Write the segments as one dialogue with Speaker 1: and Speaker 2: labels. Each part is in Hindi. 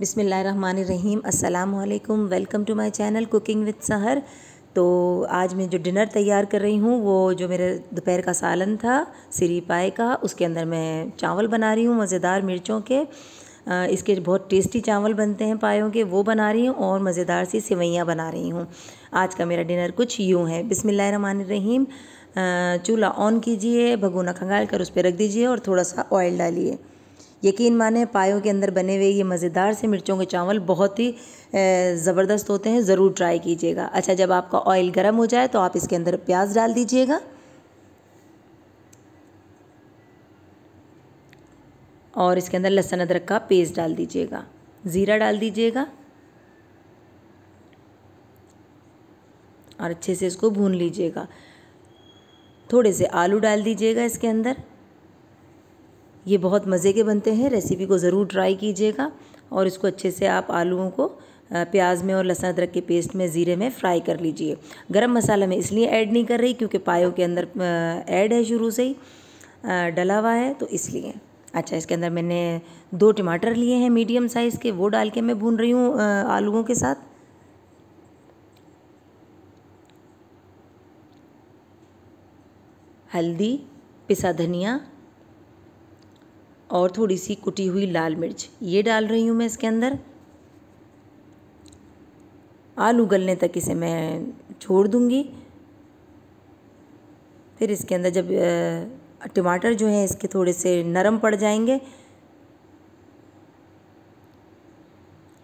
Speaker 1: बिसमीम अल्लाम welcome to my channel cooking with Sahar तो आज मैं जो डिनर तैयार कर रही हूँ वो जो मेरे दोपहर का सालन था सिरी पाए का उसके अंदर मैं चावल बना रही हूँ मज़ेदार मिर्चों के इसके बहुत टेस्टी चावल बनते हैं पायों के वो बना रही हूँ और मज़ेदार सी सेवैयाँ बना रही हूँ आज का मेरा डिनर कुछ यूँ है बिसमीम चूल्हा ऑन कीजिए भगोना खंगाल कर उस पर रख दीजिए और थोड़ा सा ऑयल डालिए यकीन माने पायों के अंदर बने हुए ये मज़ेदार से मिर्चों के चावल बहुत ही ज़बरदस्त होते हैं ज़रूर ट्राई कीजिएगा अच्छा जब आपका ऑयल गर्म हो जाए तो आप इसके अंदर प्याज डाल दीजिएगा और इसके अंदर लहसुन अदरक का पेस्ट डाल दीजिएगा ज़ीरा डाल दीजिएगा और अच्छे से इसको भून लीजिएगा थोड़े से आलू डाल दीजिएगा इसके अंदर ये बहुत मज़े के बनते हैं रेसिपी को ज़रूर ट्राई कीजिएगा और इसको अच्छे से आप आलूओं को प्याज में और लहसुन अदरक के पेस्ट में ज़ीरे में फ्राई कर लीजिए गरम मसाला मैं इसलिए ऐड नहीं कर रही क्योंकि पायों के अंदर ऐड है शुरू से ही डला हुआ है तो इसलिए अच्छा इसके अंदर मैंने दो टमाटर लिए हैं मीडियम साइज़ के वो डाल के मैं भून रही हूँ आलूओं के साथ हल्दी पिसा धनिया और थोड़ी सी कुटी हुई लाल मिर्च ये डाल रही हूँ मैं इसके अंदर आलू गलने तक इसे मैं छोड़ दूँगी फिर इसके अंदर जब टमाटर जो हैं इसके थोड़े से नरम पड़ जाएंगे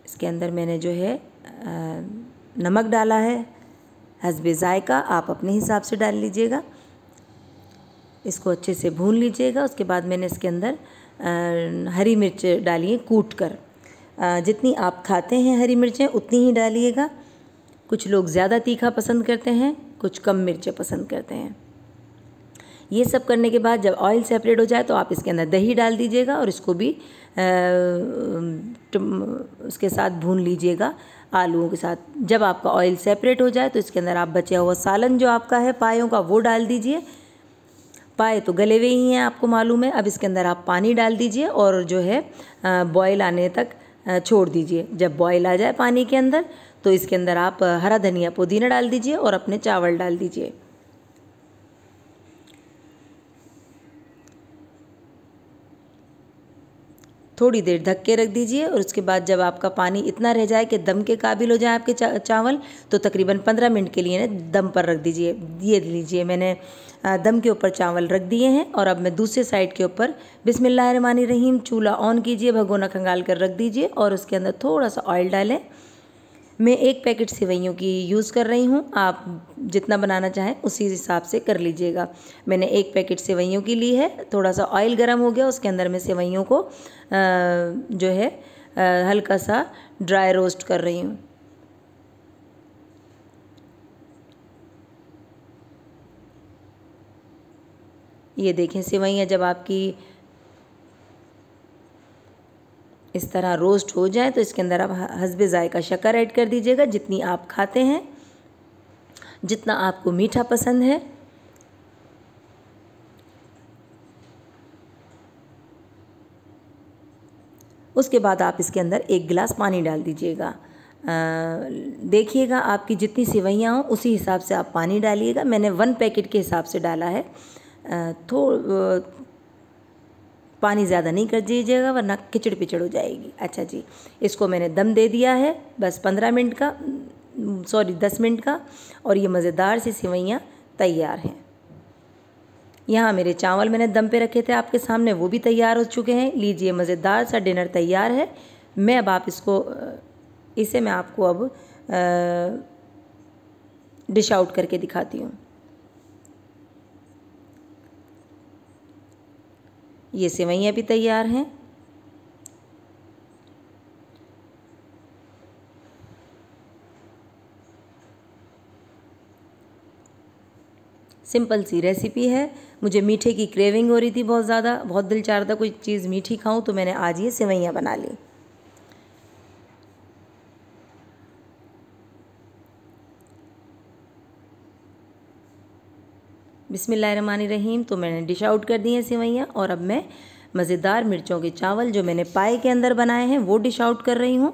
Speaker 1: इसके अंदर मैंने जो है नमक डाला है हसबे ज़ायका आप अपने हिसाब से डाल लीजिएगा इसको अच्छे से भून लीजिएगा उसके बाद मैंने इसके अंदर हरी मिर्च डालिए कूट कर जितनी आप खाते हैं हरी मिर्चें उतनी ही डालिएगा कुछ लोग ज़्यादा तीखा पसंद करते हैं कुछ कम मिर्चें पसंद करते हैं ये सब करने के बाद जब ऑयल सेपरेट हो जाए तो आप इसके अंदर दही डाल दीजिएगा और इसको भी उसके साथ भून लीजिएगा आलूओं के साथ जब आपका ऑयल सेपरेट हो जाए तो इसके अंदर आप बचा हुआ सालन जो आपका है पायों का वो डाल दीजिए पाए तो गले हुए ही हैं आपको मालूम है अब इसके अंदर आप पानी डाल दीजिए और जो है बॉयल आने तक छोड़ दीजिए जब बॉयल आ जाए पानी के अंदर तो इसके अंदर आप हरा धनिया पुदीना डाल दीजिए और अपने चावल डाल दीजिए थोड़ी देर ढक के रख दीजिए और उसके बाद जब आपका पानी इतना रह जाए कि दम के काबिल हो जाए आपके चा, चावल तो तकरीबन पंद्रह मिनट के लिए दम पर रख दीजिए ये लीजिए मैंने दम के ऊपर चावल रख दिए हैं और अब मैं दूसरे साइड के ऊपर बिसमिल्लर रहीम चूल्हा ऑन कीजिए भगोना खंगाल कर रख दीजिए और उसके अंदर थोड़ा सा ऑयल डालें मैं एक पैकेट सेवैयों की यूज़ कर रही हूँ आप जितना बनाना चाहें उसी हिसाब से कर लीजिएगा मैंने एक पैकेट सेवैयों की ली है थोड़ा सा ऑयल गर्म हो गया उसके अंदर मैं सेवैयों को जो है हल्का सा ड्राई रोस्ट कर रही हूँ ये देखें सेवैयाँ जब आपकी इस तरह रोस्ट हो जाए तो इसके अंदर आप हसबे ज़ायका शक्कर ऐड कर दीजिएगा जितनी आप खाते हैं जितना आपको मीठा पसंद है उसके बाद आप इसके अंदर एक गिलास पानी डाल दीजिएगा देखिएगा आपकी जितनी सिवैयाँ हों उसी हिसाब से आप पानी डालिएगा मैंने वन पैकेट के हिसाब से डाला है थो पानी ज़्यादा नहीं कर दीजिएगा वरना किचड़ पिचड़ हो जाएगी अच्छा जी इसको मैंने दम दे दिया है बस पंद्रह मिनट का सॉरी दस मिनट का और ये मज़ेदार सी सिवैयाँ तैयार हैं यहाँ मेरे चावल मैंने दम पे रखे थे आपके सामने वो भी तैयार हो चुके हैं लीजिए मज़ेदार सा डिनर तैयार है मैं अब आप इसको इसे मैं आपको अब डिश आउट करके दिखाती हूँ ये सेवैयाँ भी तैयार हैं सिंपल सी रेसिपी है मुझे मीठे की क्रेविंग हो रही थी बहुत ज़्यादा बहुत दिल चाह रहा था कोई चीज़ मीठी खाऊं तो मैंने आज ये सेवैयाँ बना ली रहीम तो मैंने डिश आउट कर दी हैं सिवैयाँ और अब मैं मज़ेदार मिर्चों के चावल जो मैंने पाए के अंदर बनाए हैं वो डिश आउट कर रही हूँ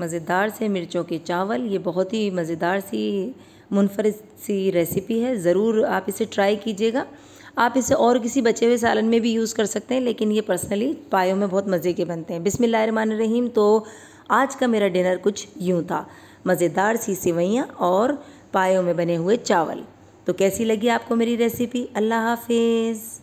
Speaker 1: मज़ेदार से मिर्चों के चावल ये बहुत ही मज़ेदार सी मुनफरद सी रेसिपी है ज़रूर आप इसे ट्राई कीजिएगा आप इसे और किसी बचे हुए सालन में भी यूज़ कर सकते हैं लेकिन ये पर्सनली पायों में बहुत मज़े के बनते हैं बिसमिल्ल रहीम तो आज का मेरा डिनर कुछ यूँ था मज़ेदार सी सिवैयाँ और पायों में बने हुए चावल तो कैसी लगी आपको मेरी रेसिपी अल्लाह हाफिज़